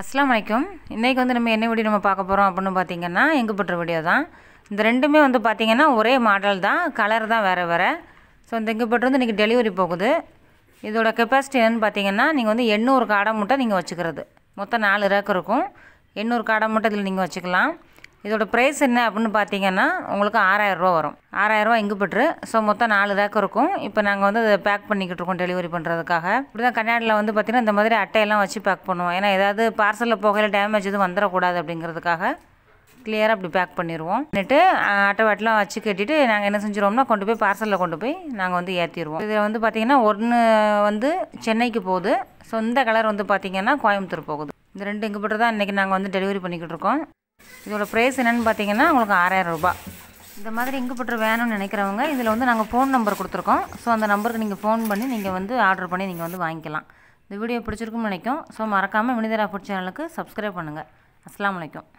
அஸ்லாம் வலைக்கும் இன்றைக்கி வந்து நம்ம என்ன வீடியோ நம்ம பார்க்க போகிறோம் அப்படின்னு பார்த்தீங்கன்னா எங்கே பட்டுற வீடியோ தான் இந்த ரெண்டுமே வந்து பார்த்திங்கன்னா ஒரே மாடல் தான் கலர் தான் வேறு வேறு ஸோ இந்த எங்கே பட்டு வந்து இன்றைக்கி டெலிவரி போகுது இதோட கெப்பாசிட்டி என்னென்னு பார்த்தீங்கன்னா நீங்கள் வந்து எண்ணூறு காடை மூட்டை நீங்கள் வச்சுக்கிறது மொத்தம் நாலு ரேக்கு இருக்கும் எண்ணூறு காடை மூட்டை இதில் நீங்கள் வச்சுக்கலாம் இதோட ப்ரைஸ் என்ன அப்படின்னு பார்த்தீங்கன்னா உங்களுக்கு ரூபா வரும் ஆறாயிரரூவா இங்கு பெற்று ஸோ மொத்தம் நாலு ரேக் இருக்கும் இப்போ நாங்கள் வந்து அதை பேக் பண்ணிக்கிட்டு இருக்கோம் டெலிவரி பண்ணுறதுக்காக இப்படி தான் கர்நாடகில் வந்து பார்த்திங்கன்னா இந்த மாதிரி அட்டையெல்லாம் வச்சு பேக் பண்ணுவோம் ஏன்னா ஏதாவது பார்சலில் போகையில் டேமேஜ் எதுவும் வந்துடக்கூடாது அப்படிங்கிறதுக்காக கிளியராக அப்படி பேக் பண்ணிடுவோம் நிட்டு அட்டை வாட்டெலாம் வச்சு கட்டிட்டு நாங்கள் என்ன செஞ்சுருவோம்னா கொண்டு போய் பார்சலில் கொண்டு போய் நாங்கள் வந்து ஏற்றிடுவோம் இதில் வந்து பார்த்திங்கன்னா ஒன்று வந்து சென்னைக்கு போகுது ஸோ இந்த கலர் வந்து பார்த்திங்கன்னா கோயம்புத்தூர் போகுது இந்த ரெண்டு இங்கே தான் இன்றைக்கி நாங்கள் வந்து டெலிவரி பண்ணிக்கிட்டு இருக்கோம் இதோடய ப்ரைஸ் என்னென்னு பார்த்தீங்கன்னா உங்களுக்கு ஆறாயிரம் ரூபாய் இந்த மாதிரி எங்கே போட்டு வேணும்னு நினைக்கிறவங்க இதில் வந்து நாங்கள் ஃபோன் நம்பர் கொடுத்துருக்கோம் ஸோ அந்த நம்பருக்கு நீங்கள் ஃபோன் பண்ணி நீங்கள் வந்து ஆர்டர் பண்ணி நீங்கள் வந்து வாங்கிக்கலாம் இந்த வீடியோ பிடிச்சிருக்கும்னு நினைக்கும் ஸோ மறக்காமல் வினிதரா ஃபுட் சேனலுக்கு சப்ஸ்கிரைப் பண்ணுங்கள் அஸ்லாம் வலைக்கம்